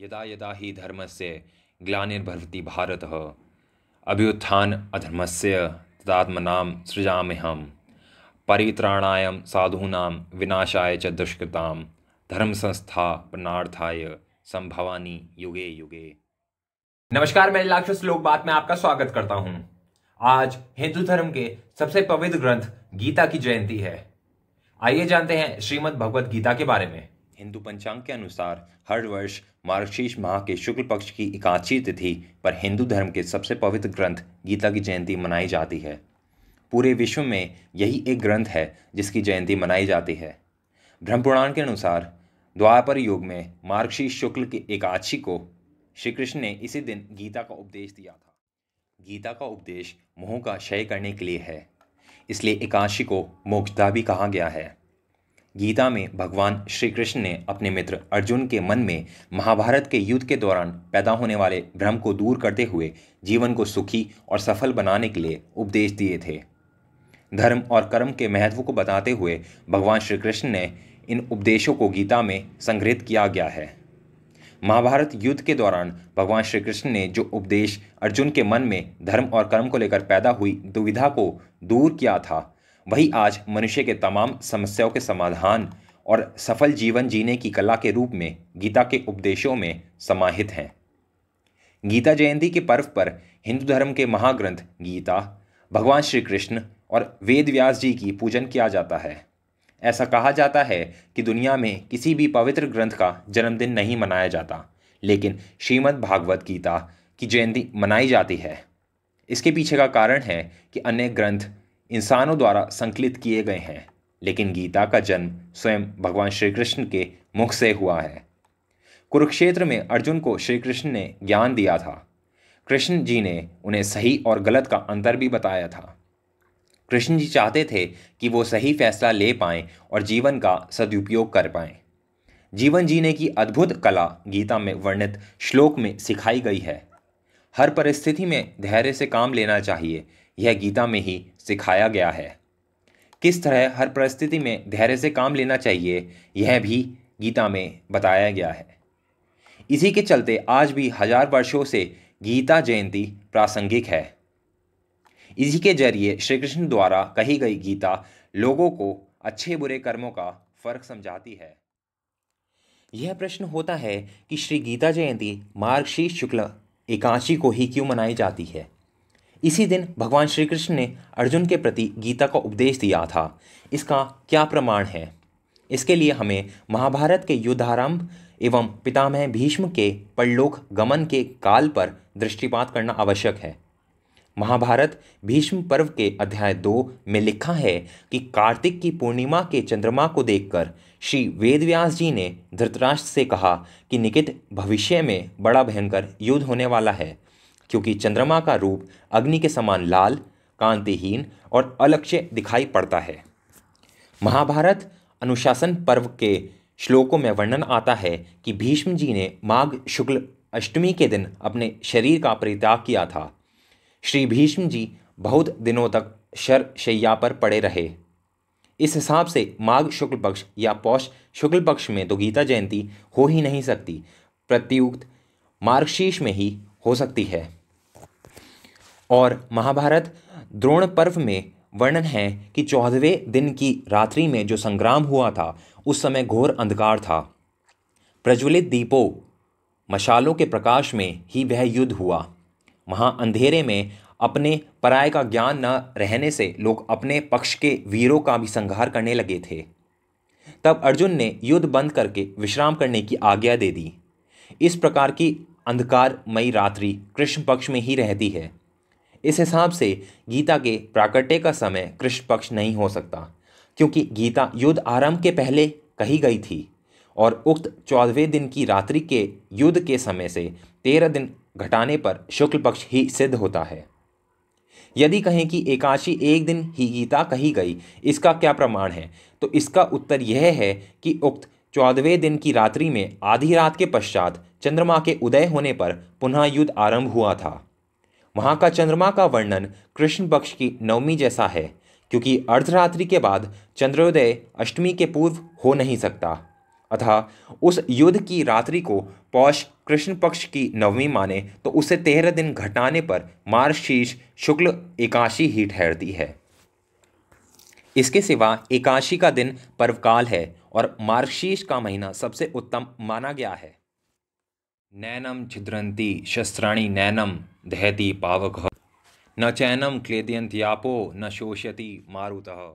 यदा यदा ही धर्म से ग्लार्भवती भारत अभ्युत्थान से तदात्मना सृजाम हम परित्राणाय साधूना विनाशाय च दुष्कृता संस्था धर्मसंस्थापनार्थाय संभवानी युगे युगे नमस्कार मैं लाक्ष श्लोक बात में आपका स्वागत करता हूं आज हिंदू धर्म के सबसे पवित्र ग्रंथ गीता की जयंती है आइए जानते हैं श्रीमद भगवत गीता के बारे में हिंदू पंचांग के अनुसार हर वर्ष मार्गशीर्ष माह के शुक्ल पक्ष की एकादशी तिथि पर हिंदू धर्म के सबसे पवित्र ग्रंथ गीता की जयंती मनाई जाती है पूरे विश्व में यही एक ग्रंथ है जिसकी जयंती मनाई जाती है ब्रह्मपुराण के अनुसार द्वापर युग में मार्गशीर्ष शुक्ल की एकादशी को श्री कृष्ण ने इसी दिन गीता का उपदेश दिया था गीता का उपदेश मोह का क्षय करने के लिए है इसलिए एकादशी को मोक्षदा भी कहा गया है गीता में भगवान श्री कृष्ण ने अपने मित्र अर्जुन के मन में महाभारत के युद्ध के दौरान पैदा होने वाले भ्रम को दूर करते हुए जीवन को सुखी और सफल बनाने के लिए उपदेश दिए थे धर्म और कर्म के महत्व को बताते हुए भगवान श्री कृष्ण ने इन उपदेशों को गीता में संग्रहित किया गया है महाभारत युद्ध के दौरान भगवान श्री कृष्ण ने जो उपदेश अर्जुन के मन में धर्म और कर्म को लेकर पैदा हुई दुविधा को दूर किया था वही आज मनुष्य के तमाम समस्याओं के समाधान और सफल जीवन जीने की कला के रूप में गीता के उपदेशों में समाहित हैं गीता जयंती के पर्व पर हिंदू धर्म के महाग्रंथ गीता भगवान श्री कृष्ण और वेद व्यास जी की पूजन किया जाता है ऐसा कहा जाता है कि दुनिया में किसी भी पवित्र ग्रंथ का जन्मदिन नहीं मनाया जाता लेकिन श्रीमद् भागवत गीता की जयंती मनाई जाती है इसके पीछे का कारण है कि अन्य ग्रंथ इंसानों द्वारा संकलित किए गए हैं लेकिन गीता का जन्म स्वयं भगवान श्री कृष्ण के मुख से हुआ है कुरुक्षेत्र में अर्जुन को श्री कृष्ण ने ज्ञान दिया था कृष्ण जी ने उन्हें सही और गलत का अंतर भी बताया था कृष्ण जी चाहते थे कि वो सही फैसला ले पाएं और जीवन का सदुपयोग कर पाएं जीवन जीने की अद्भुत कला गीता में वर्णित श्लोक में सिखाई गई है हर परिस्थिति में धैर्य से काम लेना चाहिए यह गीता में ही सिखाया गया है किस तरह हर परिस्थिति में धैर्य से काम लेना चाहिए यह भी गीता में बताया गया है इसी के चलते आज भी हजार वर्षों से गीता जयंती प्रासंगिक है इसी के जरिए श्री कृष्ण द्वारा कही गई गीता लोगों को अच्छे बुरे कर्मों का फर्क समझाती है यह प्रश्न होता है कि श्री गीता जयंती मार्गशीर्ष शुक्ल एकादशी को ही क्यों मनाई जाती है इसी दिन भगवान श्री कृष्ण ने अर्जुन के प्रति गीता का उपदेश दिया था इसका क्या प्रमाण है इसके लिए हमें महाभारत के युद्धारंभ एवं पितामह भीष्म के परलोक गमन के काल पर दृष्टिपात करना आवश्यक है महाभारत भीष्म पर्व के अध्याय दो में लिखा है कि कार्तिक की पूर्णिमा के चंद्रमा को देखकर श्री वेदव्यास जी ने धृतराष्ट्र से कहा कि निकित भविष्य में बड़ा भयंकर युद्ध होने वाला है क्योंकि चंद्रमा का रूप अग्नि के समान लाल कांतिहीन और अलक्ष्य दिखाई पड़ता है महाभारत अनुशासन पर्व के श्लोकों में वर्णन आता है कि भीष्म जी ने माघ शुक्ल अष्टमी के दिन अपने शरीर का परित्याग किया था श्री भीष्म जी बहुत दिनों तक शर शैया पर पड़े रहे इस हिसाब से माघ शुक्ल पक्ष या पौष शुक्ल पक्ष में तो गीता जयंती हो ही नहीं सकती प्रत्युक्त मार्गशीर्ष में ही हो सकती है और महाभारत द्रोण पर्व में वर्णन है कि चौदहवें दिन की रात्रि में जो संग्राम हुआ था उस समय घोर अंधकार था प्रज्वलित दीपों मशालों के प्रकाश में ही वह युद्ध हुआ वहाँ अंधेरे में अपने पराय का ज्ञान न रहने से लोग अपने पक्ष के वीरों का भी संहार करने लगे थे तब अर्जुन ने युद्ध बंद करके विश्राम करने की आज्ञा दे दी इस प्रकार की अंधकारमयी रात्रि कृष्ण पक्ष में ही रहती है इस हिसाब से गीता के प्राकट्य का समय कृष्ण पक्ष नहीं हो सकता क्योंकि गीता युद्ध आरंभ के पहले कही गई थी और उक्त चौदहवें दिन की रात्रि के युद्ध के समय से तेरह दिन घटाने पर शुक्ल पक्ष ही सिद्ध होता है यदि कहें कि एकाशी एक दिन ही गीता कही गई इसका क्या प्रमाण है तो इसका उत्तर यह है कि उक्त चौदहवें दिन की रात्रि में आधी रात के पश्चात चंद्रमा के उदय होने पर पुनः युद्ध आरंभ हुआ था वहाँ का चंद्रमा का वर्णन कृष्ण पक्ष की नवमी जैसा है क्योंकि अर्धरात्रि के बाद चंद्रोदय अष्टमी के पूर्व हो नहीं सकता अतः उस युद्ध की रात्रि को पौष कृष्ण पक्ष की नवमी माने तो उसे तेरह दिन घटाने पर मार्गशीर्ष शुक्ल एकाशी ही ठहरती है इसके सिवा एकाशी का दिन पर्वकाल है और मार्गशीर्ष का महीना सबसे उत्तम माना गया है नैनम छिद्रंती शस्त्राणि नैनम दहती पावक न चैनम यापो न शोषति मारुतः